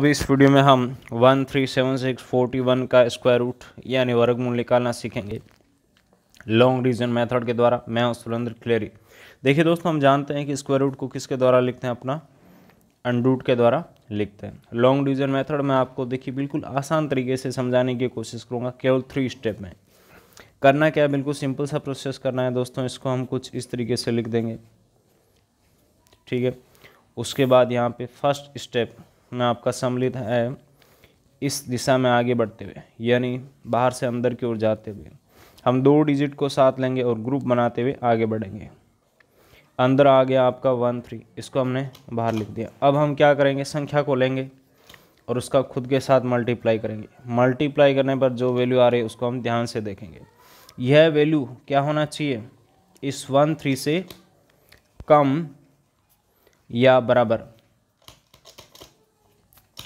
अभी इस वीडियो में हम one three seven six forty one का स्क्वायर रूट यानी वर्गमूल निकालना सीखेंगे लॉन्ग रीजन मेथड के द्वारा मैं हूँ सुरेंद्र क्लेरी देखिए दोस्तों हम जानते हैं कि स्क्वायर रूट को किसके द्वारा लिखते हैं अपना अनरूट के द्वारा लिखते हैं लॉन्ग डिविजन मेथड में आपको देखिए बिल्कुल आसान तरीके से समझाने की कोशिश करूँगा केवल थ्री स्टेप में करना क्या बिल्कुल सिंपल सा प्रोसेस करना है दोस्तों इसको हम कुछ इस तरीके से लिख देंगे ठीक है उसके बाद यहाँ पे फर्स्ट स्टेप में आपका सम्मिलित है इस दिशा में आगे बढ़ते हुए यानी बाहर से अंदर की ओर जाते हुए हम दो डिजिट को साथ लेंगे और ग्रुप बनाते हुए आगे बढ़ेंगे अंदर आ गया आपका वन थ्री इसको हमने बाहर लिख दिया अब हम क्या करेंगे संख्या को लेंगे और उसका खुद के साथ मल्टीप्लाई करेंगे मल्टीप्लाई करने पर जो वैल्यू आ रही है उसको हम ध्यान से देखेंगे यह वैल्यू क्या होना चाहिए इस वन थ्री से कम या बराबर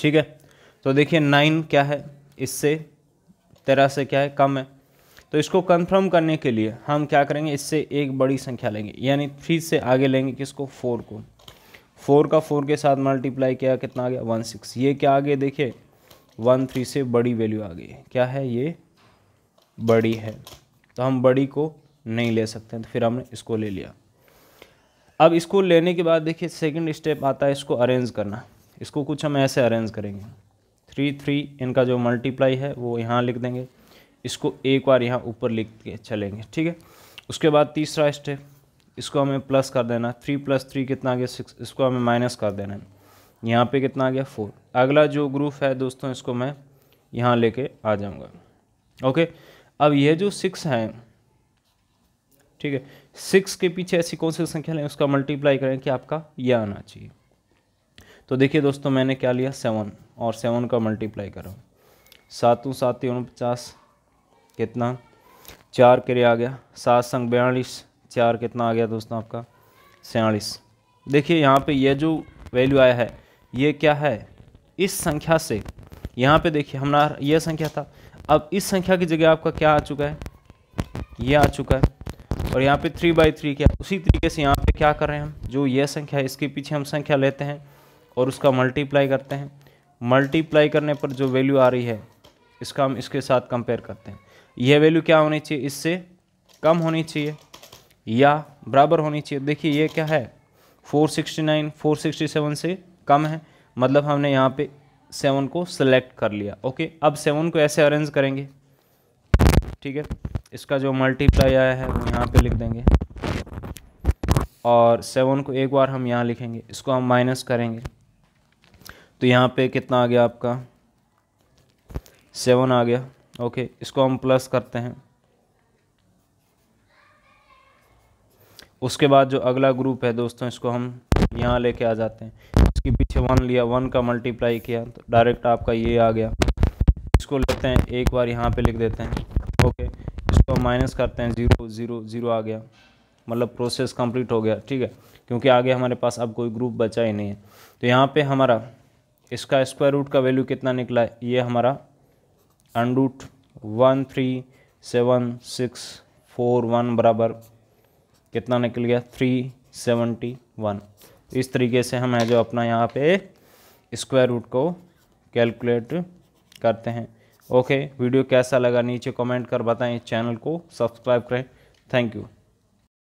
ठीक है तो देखिए नाइन क्या है इससे तेरह से क्या है कम है तो इसको कंफर्म करने के लिए हम क्या करेंगे इससे एक बड़ी संख्या लेंगे यानी थ्री से आगे लेंगे किसको फोर को फोर का फोर के साथ मल्टीप्लाई किया कितना आ गया वन सिक्स ये क्या आ गया देखिए वन थ्री से बड़ी वैल्यू आ गई क्या है ये बड़ी है तो हम बड़ी को नहीं ले सकते तो फिर हमने इसको ले लिया अब इसको लेने के बाद देखिए सेकंड स्टेप आता है इसको अरेंज करना इसको कुछ हम ऐसे अरेंज करेंगे थ्री थ्री इनका जो मल्टीप्लाई है वो यहाँ लिख देंगे इसको एक बार यहाँ ऊपर लिख के चलेंगे ठीक है उसके बाद तीसरा स्टेप इसको हमें प्लस कर देना थ्री प्लस थ्री कितना आ गया सिक्स इसको हमें माइनस कर देना है यहाँ पे कितना आ गया फोर अगला जो ग्रुप है दोस्तों इसको मैं यहाँ लेके आ जाऊँगा ओके अब ये जो सिक्स हैं ठीक है सिक्स के पीछे ऐसी कौन सी संख्या लें उसका मल्टीप्लाई करें कि आपका यह आना चाहिए तो देखिए दोस्तों मैंने क्या लिया सेवन और सेवन का मल्टीप्लाई करो सातों सात उनपचास कितना चार के लिए आ गया सात संग बयालीस चार कितना आ गया दोस्तों आपका छियालीस देखिए यहाँ पे ये जो वैल्यू आया है ये क्या है इस संख्या से यहाँ पे देखिए हमारा यह संख्या था अब इस संख्या की जगह आपका क्या आ चुका है ये आ चुका है और यहाँ पे थ्री बाई थ्री क्या उसी तरीके से यहाँ पे क्या कर रहे हैं हम जो ये संख्या है इसके पीछे हम संख्या लेते हैं और उसका मल्टीप्लाई करते हैं मल्टीप्लाई करने पर जो वैल्यू आ रही है इसका हम इसके साथ कंपेयर करते हैं यह वैल्यू क्या होनी चाहिए इससे कम होनी चाहिए या बराबर होनी चाहिए देखिए ये क्या है 469 467 से कम है मतलब हमने यहाँ पे सेवन को सिलेक्ट कर लिया ओके अब सेवन को ऐसे अरेंज करेंगे ठीक है इसका जो मल्टीप्लाई आया है वो यहाँ पे लिख देंगे और सेवन को एक बार हम यहाँ लिखेंगे इसको हम माइनस करेंगे तो यहाँ पे कितना आ गया आपका सेवन आ गया ओके इसको हम प्लस करते हैं उसके बाद जो अगला ग्रुप है दोस्तों इसको हम यहाँ लेके आ जाते हैं इसके पीछे वन लिया वन का मल्टीप्लाई किया तो डायरेक्ट आपका ये आ गया इसको लेते हैं एक बार यहाँ पे लिख देते हैं ओके इसको माइनस करते हैं ज़ीरो ज़ीरो ज़ीरो आ गया मतलब प्रोसेस कंप्लीट हो गया ठीक है क्योंकि आगे हमारे पास अब कोई ग्रुप बचा ही नहीं है तो यहाँ पे हमारा इसका स्क्वायर रूट का वैल्यू कितना निकला है ये हमारा under root one three seven six four one बराबर कितना निकल गया थ्री सेवेंटी वन इस तरीके से हम है जो अपना यहाँ पे स्क्वायर रूट को कैलकुलेट करते हैं ओके वीडियो कैसा लगा नीचे कमेंट कर बताएं चैनल को सब्सक्राइब करें थैंक यू